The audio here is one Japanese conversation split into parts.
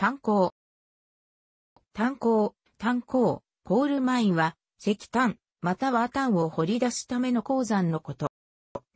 炭鉱。炭鉱、炭鉱、コールマインは、石炭、または炭を掘り出すための鉱山のこと。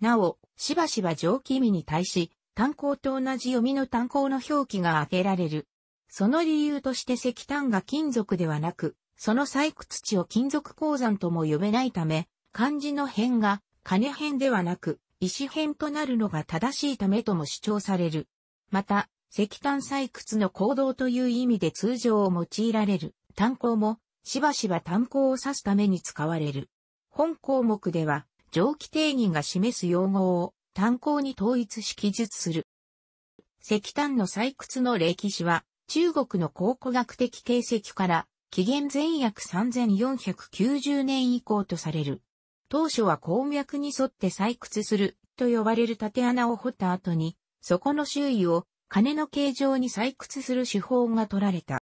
なお、しばしば蒸気味に対し、炭鉱と同じ読みの炭鉱の表記が当てられる。その理由として石炭が金属ではなく、その採掘地を金属鉱山とも呼べないため、漢字の辺が金辺ではなく、石辺となるのが正しいためとも主張される。また、石炭採掘の行動という意味で通常を用いられる炭鉱もしばしば炭鉱を指すために使われる。本項目では蒸気定義が示す用語を炭鉱に統一し記述する。石炭の採掘の歴史は中国の考古学的形跡から紀元前約3490年以降とされる。当初は鉱脈に沿って採掘すると呼ばれる縦穴を掘った後に、そこの周囲を金の形状に採掘する手法が取られた。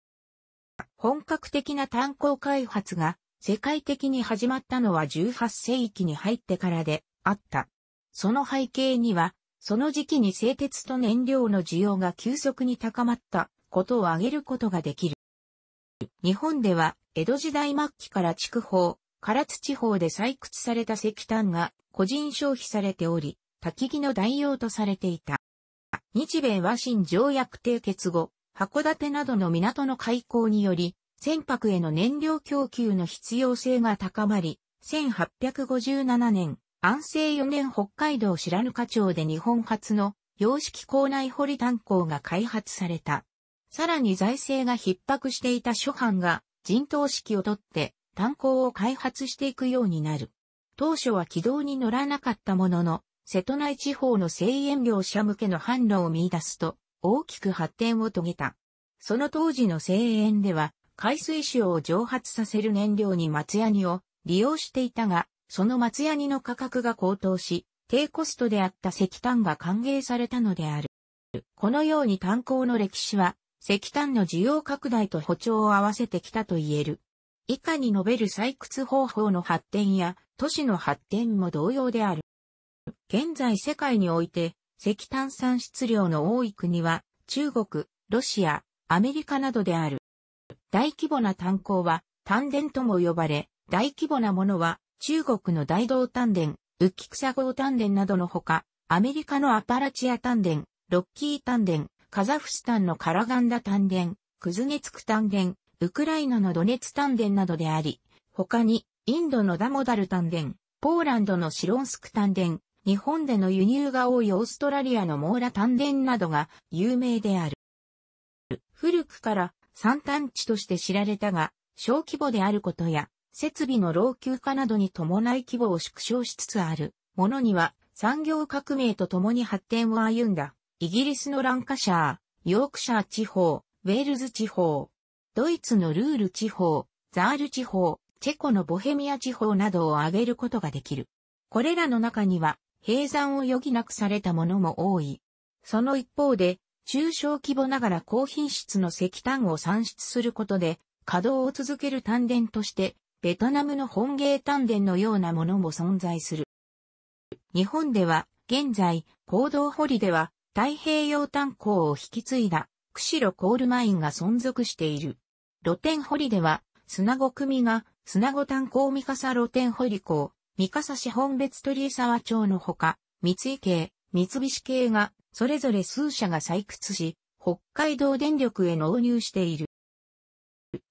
本格的な炭鉱開発が世界的に始まったのは18世紀に入ってからであった。その背景には、その時期に製鉄と燃料の需要が急速に高まったことを挙げることができる。日本では、江戸時代末期から筑豊、唐津地方で採掘された石炭が個人消費されており、焚き木の代用とされていた。日米和親条約締結後、函館などの港の開港により、船舶への燃料供給の必要性が高まり、1857年、安政4年北海道白糠町で日本初の洋式港内掘り炭鉱が開発された。さらに財政が逼迫していた諸藩が人頭式をとって炭鉱を開発していくようになる。当初は軌道に乗らなかったものの、瀬戸内地方の製塩業者向けの販路を見出すと、大きく発展を遂げた。その当時の製塩では、海水塩を蒸発させる燃料に松ヤニを利用していたが、その松ヤニの価格が高騰し、低コストであった石炭が歓迎されたのである。このように炭鉱の歴史は、石炭の需要拡大と補調を合わせてきたと言える。以下に述べる採掘方法の発展や都市の発展も同様である。現在世界において石炭産出量の多い国は中国、ロシア、アメリカなどである。大規模な炭鉱は炭田とも呼ばれ、大規模なものは中国の大道炭田、浮草号炭田などのほか、アメリカのアパラチア炭田、ロッキー炭田、カザフスタンのカラガンダ炭田、クズネツク炭田、ウクライナのドネツ炭田などであり、他にインドのダモダル炭田、ポーランドのシロンスク炭田、日本での輸入が多いオーストラリアのモーラ丹田などが有名である。古くから産炭地として知られたが、小規模であることや、設備の老朽化などに伴い規模を縮小しつつあるものには、産業革命とともに発展を歩んだ、イギリスのランカシャー、ヨークシャー地方、ウェールズ地方、ドイツのルール地方、ザール地方、チェコのボヘミア地方などを挙げることができる。これらの中には、閉山を余儀なくされたものも多い。その一方で、中小規模ながら高品質の石炭を産出することで、稼働を続ける炭田として、ベトナムの本芸炭田のようなものも存在する。日本では、現在、行動堀では、太平洋炭鉱を引き継いだ、釧路コールマインが存続している。露天堀では、砂子組が、砂子炭鉱三笠露天堀港、三笠市本別鳥沢町のほか、三井系、三菱系が、それぞれ数社が採掘し、北海道電力へ納入している。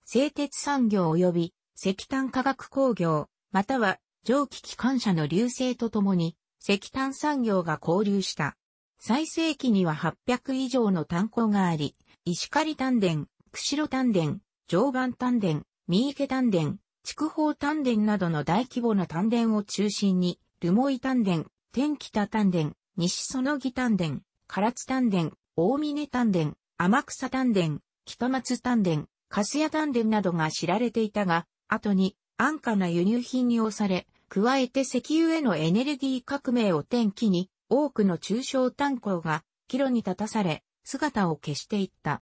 製鉄産業及び石炭化学工業、または蒸気機関車の流星とともに石炭産業が交流した。最盛期には800以上の炭鉱があり、石狩炭田、釧路炭田、常磐炭田、三池炭田、筑豊丹田などの大規模な丹田を中心に、留萌丹田、天北丹田、西園木丹田、唐津丹田、大峰丹田、天草丹田、北松丹田、粕谷丹田などが知られていたが、後に安価な輸入品に押され、加えて石油へのエネルギー革命を転機に、多くの中小炭鉱が岐路に立たされ、姿を消していった。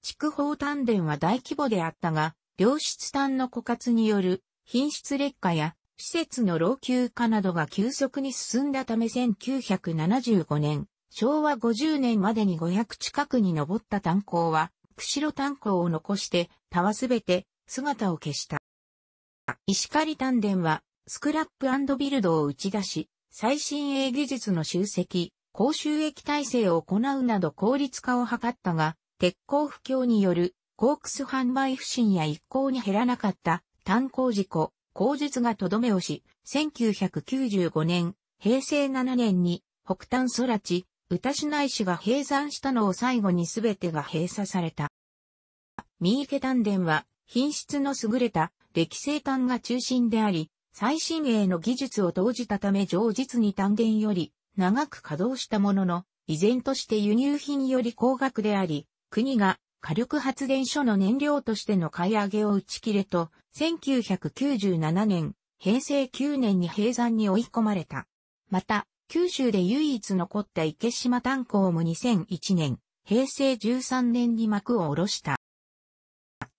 筑豊丹田は大規模であったが、良質炭の枯渇による品質劣化や施設の老朽化などが急速に進んだため1975年、昭和50年までに500近くに上った炭鉱は、釧路炭鉱を残して、たはすべて姿を消した。石狩炭田は、スクラップビルドを打ち出し、最新鋭技術の集積、高収益体制を行うなど効率化を図ったが、鉄鋼不況によるコークス販売不振や一向に減らなかった炭鉱事故、口述がとどめをし、1995年、平成7年に北端空地、歌市内市が閉山したのを最後に全てが閉鎖された。三池丹田は品質の優れた歴生炭が中心であり、最新鋭の技術を投じたため上実に丹田より長く稼働したものの、依然として輸入品より高額であり、国が火力発電所の燃料としての買い上げを打ち切れと、1997年、平成9年に閉山に追い込まれた。また、九州で唯一残った池島炭鉱も2001年、平成13年に幕を下ろした。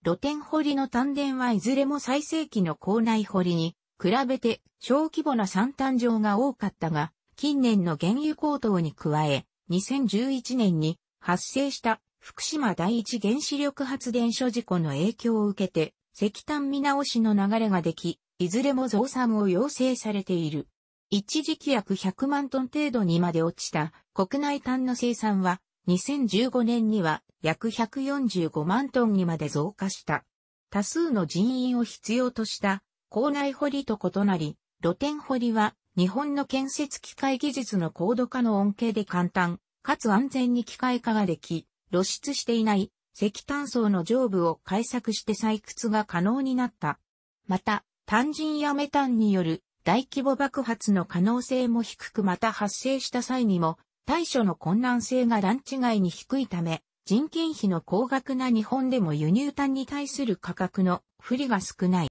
露天掘りの丹田はいずれも最盛期の校内掘りに、比べて小規模な産炭場が多かったが、近年の原油高騰に加え、2011年に発生した福島第一原子力発電所事故の影響を受けて、石炭見直しの流れができ、いずれも増産を要請されている。一時期約100万トン程度にまで落ちた国内炭の生産は、2015年には約145万トンにまで増加した。多数の人員を必要とした校内掘りと異なり、露天掘りは日本の建設機械技術の高度化の恩恵で簡単、かつ安全に機械化ができ、露出していない石炭層の上部を開削して採掘が可能になった。また、単人やメタンによる大規模爆発の可能性も低くまた発生した際にも対処の困難性が段違いに低いため、人件費の高額な日本でも輸入炭に対する価格の不利が少ない。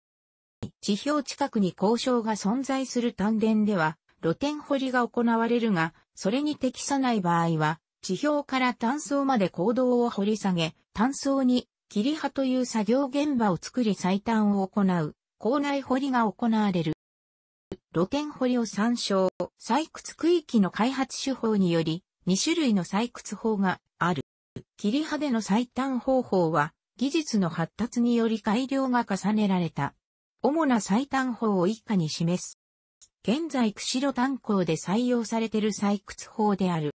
地表近くに交渉が存在する炭田では、露天掘りが行われるが、それに適さない場合は、地表から単層まで行動を掘り下げ、単層に切り刃という作業現場を作り最短を行う、校内掘りが行われる。露天掘りを参照、採掘区域の開発手法により、2種類の採掘法がある。切り刃での最短方法は、技術の発達により改良が重ねられた。主な最短法を以下に示す。現在釧路炭鉱で採用されている採掘法である。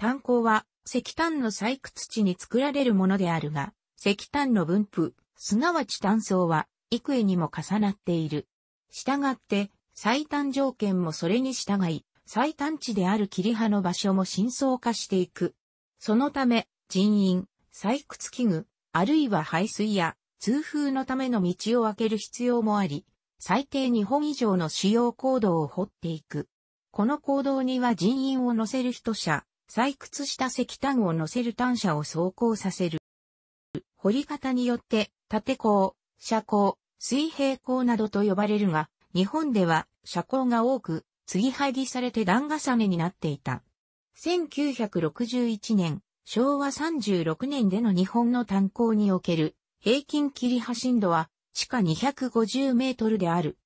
炭鉱は石炭の採掘地に作られるものであるが、石炭の分布、すなわち炭層は幾重にも重なっている。従って、最短条件もそれに従い、最短地である切り葉の場所も深層化していく。そのため、人員、採掘器具、あるいは排水や通風のための道を開ける必要もあり、最低2本以上の主要行動を掘っていく。この行動には人員を乗せる人車、採掘した石炭を乗せる単車を走行させる。掘り方によって、縦鋼、車鋼、水平鋼などと呼ばれるが、日本では車鋼が多く、継ぎはぎされて段重ねになっていた。1961年、昭和36年での日本の炭鉱における平均切り端深度は地下250メートルである。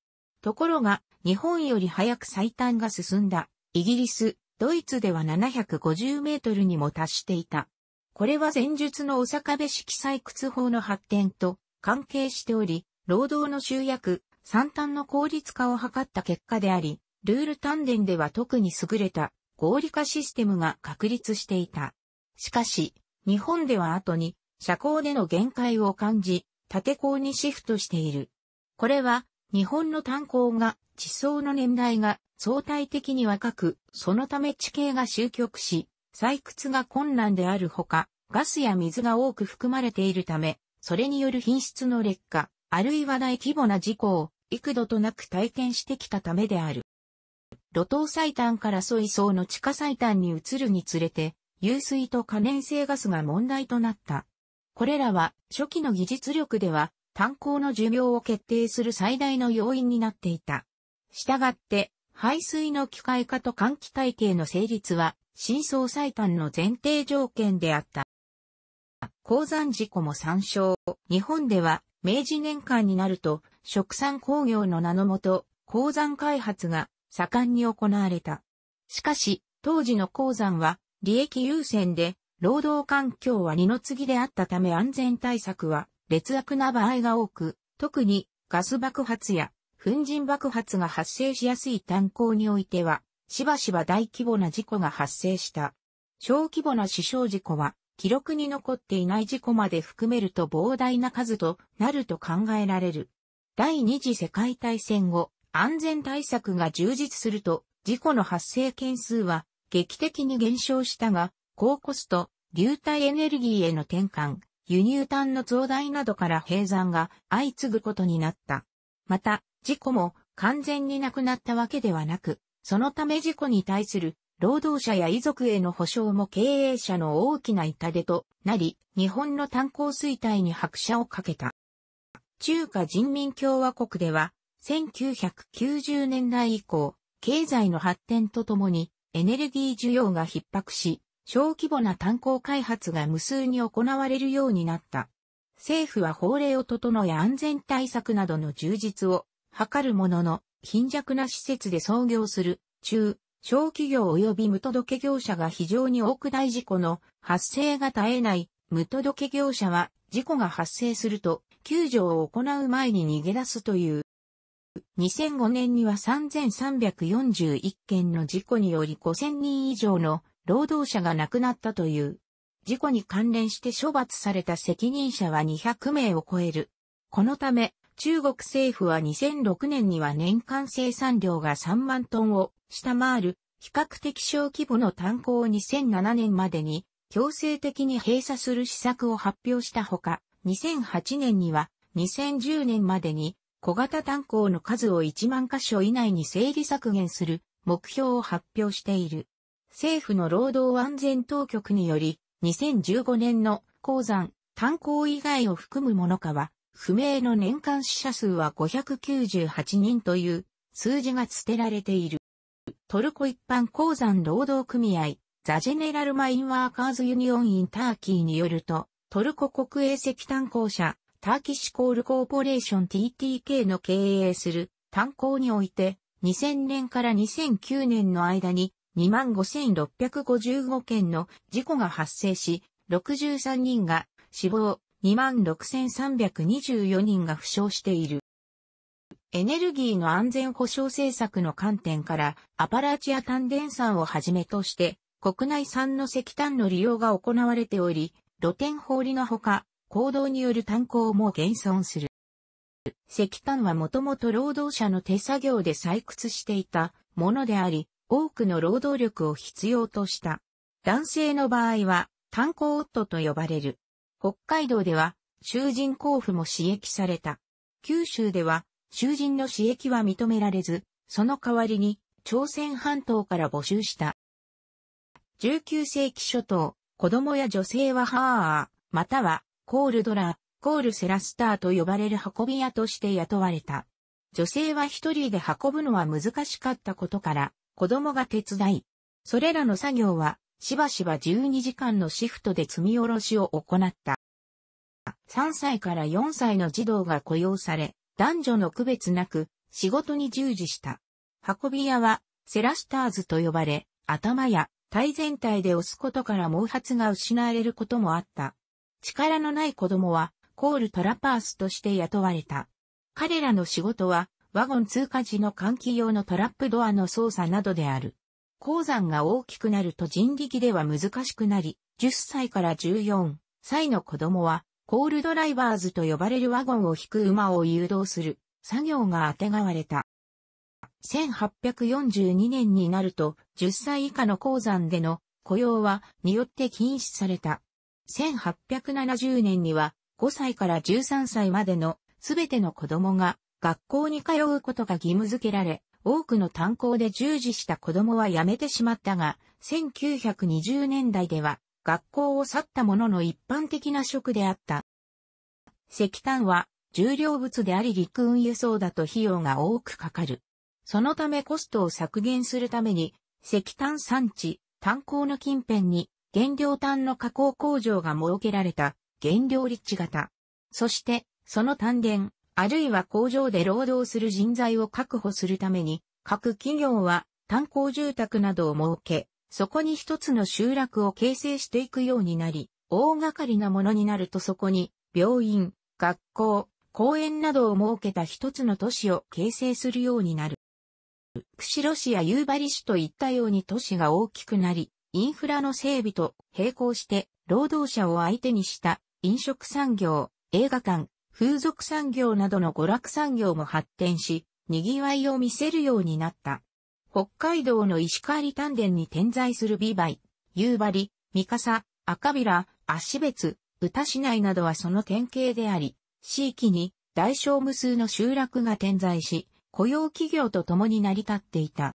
ところが、日本より早く採短が進んだイギリス、ドイツでは750メートルにも達していた。これは前述のお阪部式採掘法の発展と関係しており、労働の集約、三端の効率化を図った結果であり、ルール丹田では特に優れた合理化システムが確立していた。しかし、日本では後に社交での限界を感じ、縦工にシフトしている。これは日本の炭鉱が地層の年代が相対的に若く、そのため地形が終局し、採掘が困難であるほか、ガスや水が多く含まれているため、それによる品質の劣化、あるいは大規模な事故を幾度となく体験してきたためである。露頭最短から添い。層の地下最短に移るにつれて、湧水と可燃性ガスが問題となった。これらは初期の技術力では炭鉱の寿命を決定する最大の要因になっていた。したがって、排水の機械化と換気体系の成立は、新相最短の前提条件であった。鉱山事故も参照。日本では、明治年間になると、食産工業の名のもと、鉱山開発が盛んに行われた。しかし、当時の鉱山は、利益優先で、労働環境は二の次であったため安全対策は、劣悪な場合が多く、特にガス爆発や粉塵爆発が発生しやすい炭鉱においては、しばしば大規模な事故が発生した。小規模な死傷事故は、記録に残っていない事故まで含めると膨大な数となると考えられる。第二次世界大戦後、安全対策が充実すると、事故の発生件数は劇的に減少したが、高コスト、流体エネルギーへの転換、輸入炭の増大などから閉山が相次ぐことになった。また、事故も完全になくなったわけではなく、そのため事故に対する労働者や遺族への保障も経営者の大きな痛手となり、日本の炭鉱衰退に拍車をかけた。中華人民共和国では、1990年代以降、経済の発展とともにエネルギー需要が逼迫し、小規模な炭鉱開発が無数に行われるようになった。政府は法令を整え安全対策などの充実を測るものの、貧弱な施設で創業する、中、小企業及び無届け業者が非常に多く大事故の発生が絶えない無届け業者は事故が発生すると救助を行う前に逃げ出すという。2005年には3341件の事故により5000人以上の労働者が亡くなったという。事故に関連して処罰された責任者は200名を超える。このため中国政府は2006年には年間生産量が3万トンを下回る比較的小規模の炭鉱を2007年までに強制的に閉鎖する施策を発表したほか、2008年には2010年までに小型炭鉱の数を1万箇所以内に整理削減する目標を発表している。政府の労働安全当局により、2015年の鉱山、炭鉱以外を含むものかは、不明の年間死者数は598人という数字が捨てられている。トルコ一般鉱山労働組合、ザ・ジェネラル・マイン・ワーカーズ・ユニオン・イン・ターキーによると、トルコ国営石炭鉱社、ターキシコールコーポレーション TTK の経営する炭鉱において、2000年から2009年の間に25,655件の事故が発生し、63人が死亡、26,324人が負傷している。エネルギーの安全保障政策の観点から、アパラチア炭田山をはじめとして、国内産の石炭の利用が行われており、露天放りのほか、行動による炭鉱も減損する。石炭はもともと労働者の手作業で採掘していたものであり、多くの労働力を必要とした。男性の場合は、炭鉱夫と呼ばれる。北海道では、囚人交付も刺激された。九州では、囚人の刺激は認められず、その代わりに、朝鮮半島から募集した。19世紀初頭、子供や女性はハーアー、または、コールドラー、コールセラスターと呼ばれる運び屋として雇われた。女性は一人で運ぶのは難しかったことから、子供が手伝い、それらの作業は、しばしば12時間のシフトで積み下ろしを行った。3歳から4歳の児童が雇用され、男女の区別なく仕事に従事した。運び屋はセラスターズと呼ばれ、頭や体全体で押すことから毛髪が失われることもあった。力のない子供はコールトラパースとして雇われた。彼らの仕事はワゴン通過時の換気用のトラップドアの操作などである。鉱山が大きくなると人力では難しくなり、10歳から14歳の子供はコールドライバーズと呼ばれるワゴンを引く馬を誘導する作業があてがわれた。1842年になると10歳以下の鉱山での雇用はによって禁止された。1870年には5歳から13歳までのすべての子供が学校に通うことが義務付けられ、多くの炭鉱で従事した子供は辞めてしまったが、1920年代では学校を去ったものの一般的な職であった。石炭は重量物であり陸運輸送だと費用が多くかかる。そのためコストを削減するために石炭産地、炭鉱の近辺に原料炭の加工工場が設けられた原料立地型。そしてその炭田、あるいは工場で労働する人材を確保するために各企業は炭鉱住宅などを設け、そこに一つの集落を形成していくようになり、大掛かりなものになるとそこに、病院、学校、公園などを設けた一つの都市を形成するようになる。釧路市や夕張市といったように都市が大きくなり、インフラの整備と並行して労働者を相手にした飲食産業、映画館、風俗産業などの娯楽産業も発展し、賑わいを見せるようになった。北海道の石狩丹田に点在する美梅、夕張、三笠、赤平、足別、歌市内などはその典型であり、地域に大小無数の集落が点在し、雇用企業と共に成り立っていた。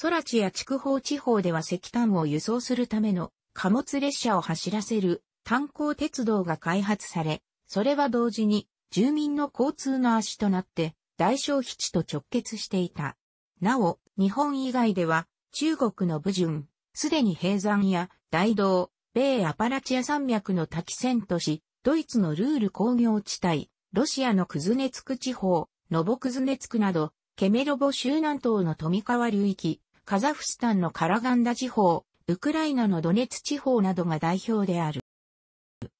空地や筑豊地方では石炭を輸送するための貨物列車を走らせる炭鉱鉄道が開発され、それは同時に住民の交通の足となって大消費地と直結していた。なお、日本以外では、中国の武順、すでに平山や大道、米アパラチア山脈の滝線都市、ドイツのルール工業地帯、ロシアのクズネツク地方、ノボクズネツクなど、ケメロボ州南東の富川流域、カザフスタンのカラガンダ地方、ウクライナのドネツ地方などが代表である。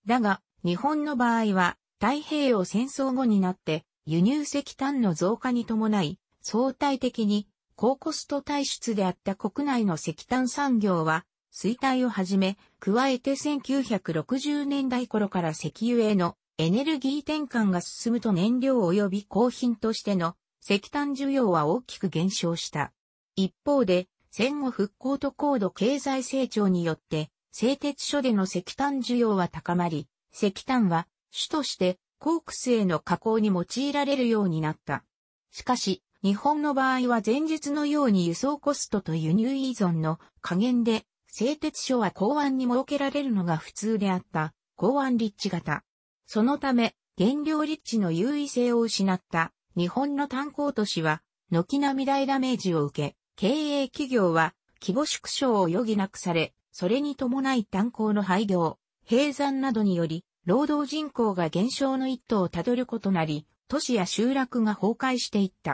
だが、日本の場合は、太平洋戦争後になって、輸入石炭の増加に伴い、相対的に高コスト体質であった国内の石炭産業は、衰退をはじめ、加えて1960年代頃から石油へのエネルギー転換が進むと燃料及び高品としての石炭需要は大きく減少した。一方で、戦後復興と高度経済成長によって、製鉄所での石炭需要は高まり、石炭は主としてコークスへの加工に用いられるようになった。しかし、日本の場合は前日のように輸送コストと輸入依存の加減で、製鉄所は港湾に設けられるのが普通であった、港湾立地型。そのため、原料立地の優位性を失った日本の炭鉱都市は、軒並み大ダメージを受け、経営企業は規模縮小を余儀なくされ、それに伴い炭鉱の廃業、閉山などにより、労働人口が減少の一途をたどることなり、都市や集落が崩壊していった。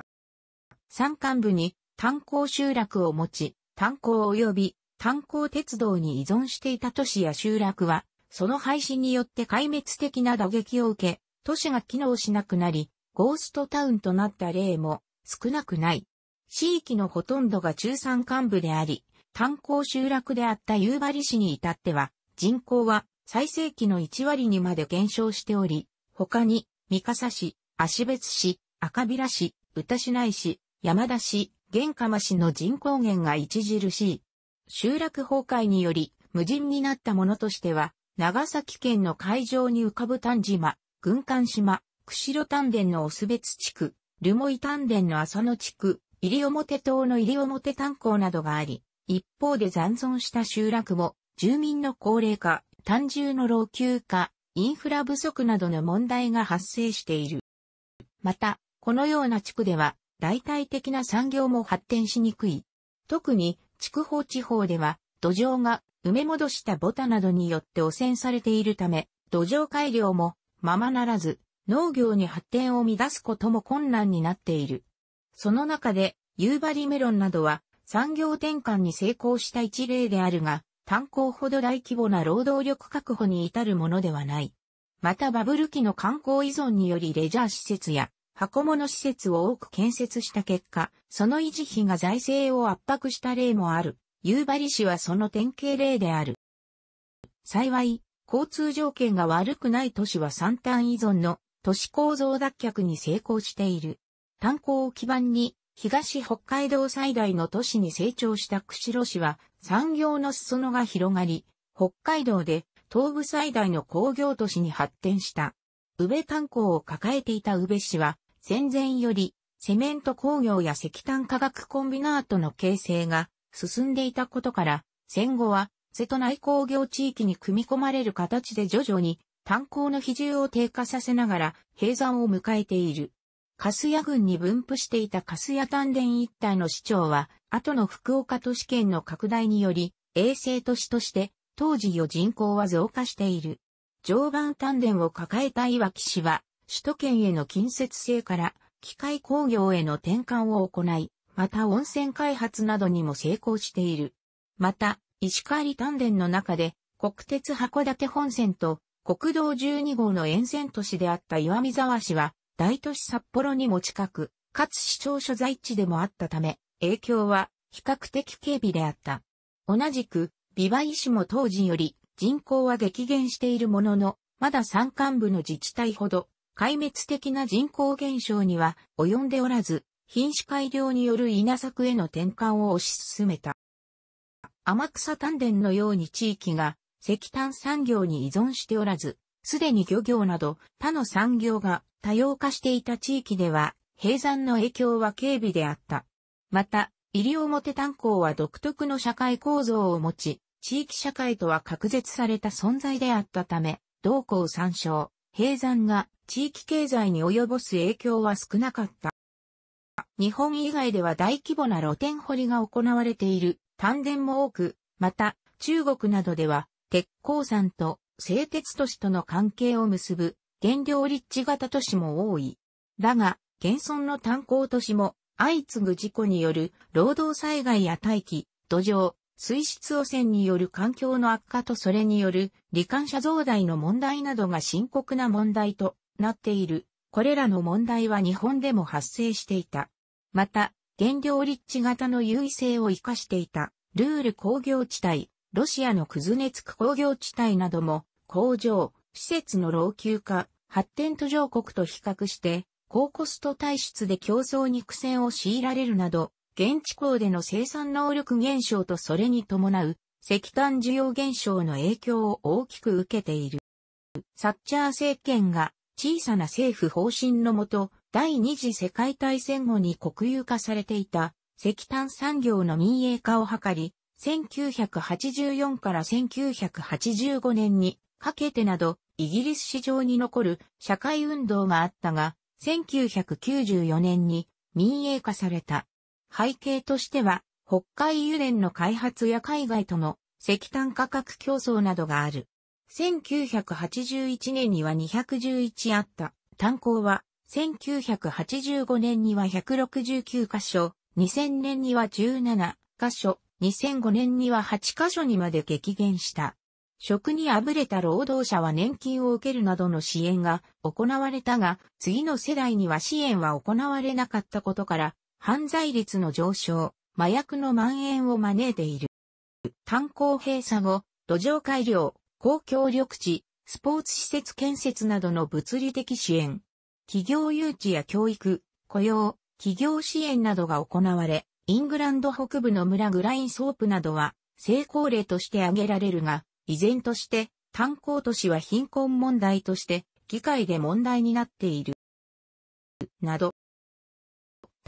山間部に炭鉱集落を持ち、炭鉱及び炭鉱鉄道に依存していた都市や集落は、その廃止によって壊滅的な打撃を受け、都市が機能しなくなり、ゴーストタウンとなった例も少なくない。地域のほとんどが中山幹部であり、炭鉱集落であった夕張市に至っては、人口は最盛期の1割にまで減少しており、他に、三笠市、芦別市、赤平市、歌市内市、山田市、玄鎌市の人口減が著しい。集落崩壊により、無人になったものとしては、長崎県の海上に浮かぶ丹島、軍艦島、釧路丹田のオス別地区、留萌丹田の浅野地区、入表島の入表炭鉱などがあり、一方で残存した集落も、住民の高齢化、単純の老朽化、インフラ不足などの問題が発生している。また、このような地区では、代替的な産業も発展しにくい。特に、筑豊地方では、土壌が埋め戻したボタなどによって汚染されているため、土壌改良もままならず、農業に発展を乱すことも困難になっている。その中で、夕張メロンなどは産業転換に成功した一例であるが、炭鉱ほど大規模な労働力確保に至るものではない。またバブル期の観光依存によりレジャー施設や箱物施設を多く建設した結果、その維持費が財政を圧迫した例もある。夕張市はその典型例である。幸い、交通条件が悪くない都市は三端依存の都市構造脱却に成功している。炭鉱を基盤に東北海道最大の都市に成長した釧路市は産業の裾野が広がり、北海道で東部最大の工業都市に発展した。宇部炭鉱を抱えていた宇部市は戦前より、セメント工業や石炭化学コンビナートの形成が進んでいたことから、戦後は、瀬戸内工業地域に組み込まれる形で徐々に炭鉱の比重を低下させながら閉山を迎えている。カスヤ郡に分布していたカスヤ丹田一帯の市長は、後の福岡都市圏の拡大により、衛星都市として、当時よ人口は増加している。常磐丹田を抱えた岩木市は、首都圏への近接性から機械工業への転換を行い、また温泉開発などにも成功している。また、石狩丹田の中で国鉄函館本線と国道12号の沿線都市であった岩見沢市は大都市札幌にも近く、かつ市庁所在地でもあったため、影響は比較的軽微であった。同じく、美馬医師も当時より人口は激減しているものの、まだ山間部の自治体ほど壊滅的な人口減少には及んでおらず、品種改良による稲作への転換を推し進めた。天草丹田のように地域が石炭産業に依存しておらず、すでに漁業など他の産業が多様化していた地域では、閉山の影響は軽微であった。また、西表炭鉱は独特の社会構造を持ち、地域社会とは隔絶された存在であったため、同校参照、閉山が地域経済に及ぼす影響は少なかった。日本以外では大規模な露天掘りが行われている丹田も多く、また中国などでは鉄鉱山と製鉄都市との関係を結ぶ原料立地型都市も多い。だが、現存の炭鉱都市も相次ぐ事故による労働災害や大気、土壌、水質汚染による環境の悪化とそれによる罹患者増大の問題などが深刻な問題となっている。これらの問題は日本でも発生していた。また、原料立地型の優位性を活かしていた、ルール工業地帯、ロシアのクズネツク工業地帯なども、工場、施設の老朽化、発展途上国と比較して、高コスト体質で競争に苦戦を強いられるなど、現地港での生産能力減少とそれに伴う石炭需要減少の影響を大きく受けている。サッチャー政権が小さな政府方針のもと、第二次世界大戦後に国有化されていた石炭産業の民営化を図り、1984から1985年にかけてなど、イギリス市場に残る社会運動があったが、1994年に民営化された。背景としては、北海油田の開発や海外との石炭価格競争などがある。1981年には211あった炭鉱は、1985年には169箇所、2000年には17箇所、2005年には8箇所にまで激減した。職にあぶれた労働者は年金を受けるなどの支援が行われたが、次の世代には支援は行われなかったことから、犯罪率の上昇、麻薬の蔓延を招いている。炭鉱閉鎖後、土壌改良、公共緑地、スポーツ施設建設などの物理的支援、企業誘致や教育、雇用、企業支援などが行われ、イングランド北部の村グラインソープなどは成功例として挙げられるが、依然として炭鉱都市は貧困問題として議会で問題になっている。など、